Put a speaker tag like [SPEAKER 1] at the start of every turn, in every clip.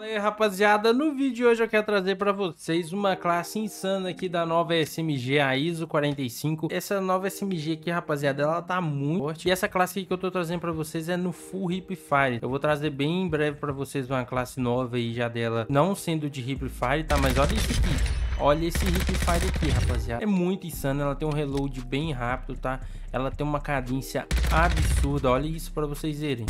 [SPEAKER 1] Fala aí rapaziada, no vídeo de hoje eu quero trazer para vocês uma classe insana aqui da nova SMG, a ISO 45 Essa nova SMG aqui rapaziada, ela tá muito forte E essa classe aqui que eu tô trazendo para vocês é no Full fire. Eu vou trazer bem em breve para vocês uma classe nova aí já dela, não sendo de fire, tá? Mas olha isso aqui Olha esse fire aqui, rapaziada. É muito insano, ela tem um reload bem rápido, tá? Ela tem uma cadência absurda, olha isso para vocês verem.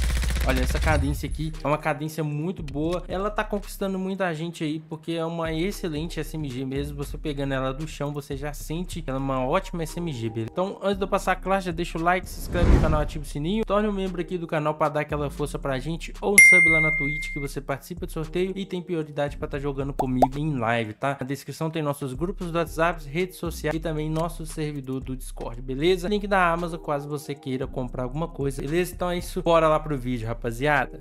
[SPEAKER 1] Olha, essa cadência aqui é uma cadência muito boa. Ela tá conquistando muita gente aí, porque é uma excelente SMG mesmo. Você pegando ela do chão, você já sente que ela é uma ótima SMG, beleza? Então, antes de eu passar a classe, já deixa o like, se inscreve no canal, ativa o sininho. Torne um membro aqui do canal para dar aquela força pra gente. Ou um sub lá na Twitch, que você participa do sorteio e tem prioridade para estar tá jogando comigo em live, tá? Na descrição tem nossos grupos do WhatsApp, redes sociais e também nosso servidor do Discord, beleza? Link da Amazon, caso você queira comprar alguma coisa, beleza? Então é isso, bora lá pro vídeo, rapaziada.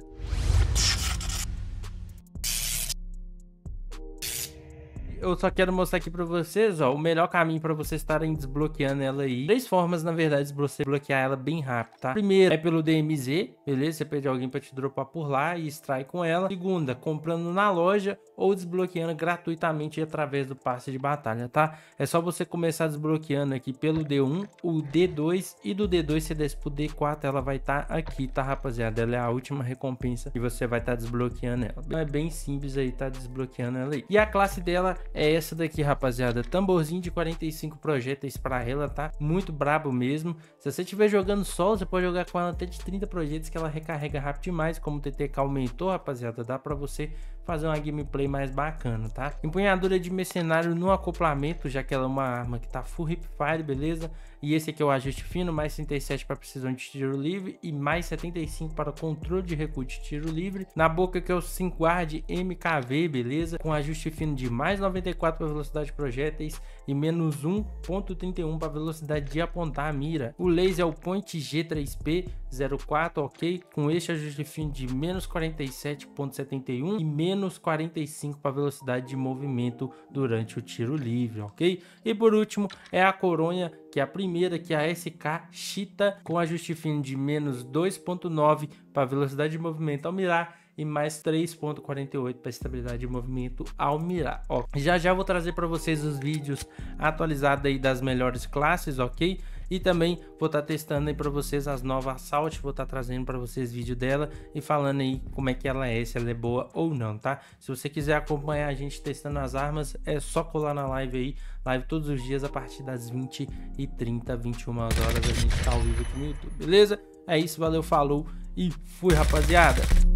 [SPEAKER 1] eu só quero mostrar aqui pra vocês, ó, o melhor caminho pra vocês estarem desbloqueando ela aí. Três formas, na verdade, de você bloquear ela bem rápido, tá? Primeiro é pelo DMZ, beleza? Você pede alguém pra te dropar por lá e extrai com ela. Segunda, comprando na loja ou desbloqueando gratuitamente através do passe de batalha, tá? É só você começar desbloqueando aqui pelo D1, o D2 e do D2 você desce pro D4, ela vai estar tá aqui, tá, rapaziada? Ela é a última recompensa e você vai estar tá desbloqueando ela. Então é bem simples aí, tá desbloqueando ela aí. E a classe dela é essa daqui, rapaziada. Tamborzinho de 45 projéteis pra ela, tá? Muito brabo mesmo. Se você estiver jogando solo, você pode jogar com ela até de 30 projéteis que ela recarrega rápido demais. Como o TTK aumentou, rapaziada, dá pra você fazer uma gameplay mais bacana, tá? Empunhadura de mercenário no acoplamento, já que ela é uma arma que tá full hip fire, beleza? E esse aqui é o ajuste fino, mais 37 para precisão de tiro livre e mais 75 para controle de recuo de tiro livre. Na boca que é o 5 guard MKV, beleza? Com ajuste fino de mais 90 1,94 para velocidade de projéteis e menos 1,31 para velocidade de apontar a mira. O laser é o Point G3P04, ok? Com este ajuste de fim de menos 47,71 e menos 45 para velocidade de movimento durante o tiro livre, ok? E por último é a coronha que é a primeira, que é a SK Cheetah, com ajuste fino de menos 2.9 para velocidade de movimento ao mirar e mais 3.48 para estabilidade de movimento ao mirar. Ó, já já vou trazer para vocês os vídeos atualizados aí das melhores classes, ok? E também vou estar tá testando aí para vocês as novas Assault, vou estar tá trazendo para vocês vídeo dela e falando aí como é que ela é, se ela é boa ou não, tá? Se você quiser acompanhar a gente testando as armas, é só colar na live aí, live todos os dias a partir das 20 e 30, 21 horas a gente tá ao vivo aqui no YouTube, beleza? É isso, valeu, falou e fui, rapaziada!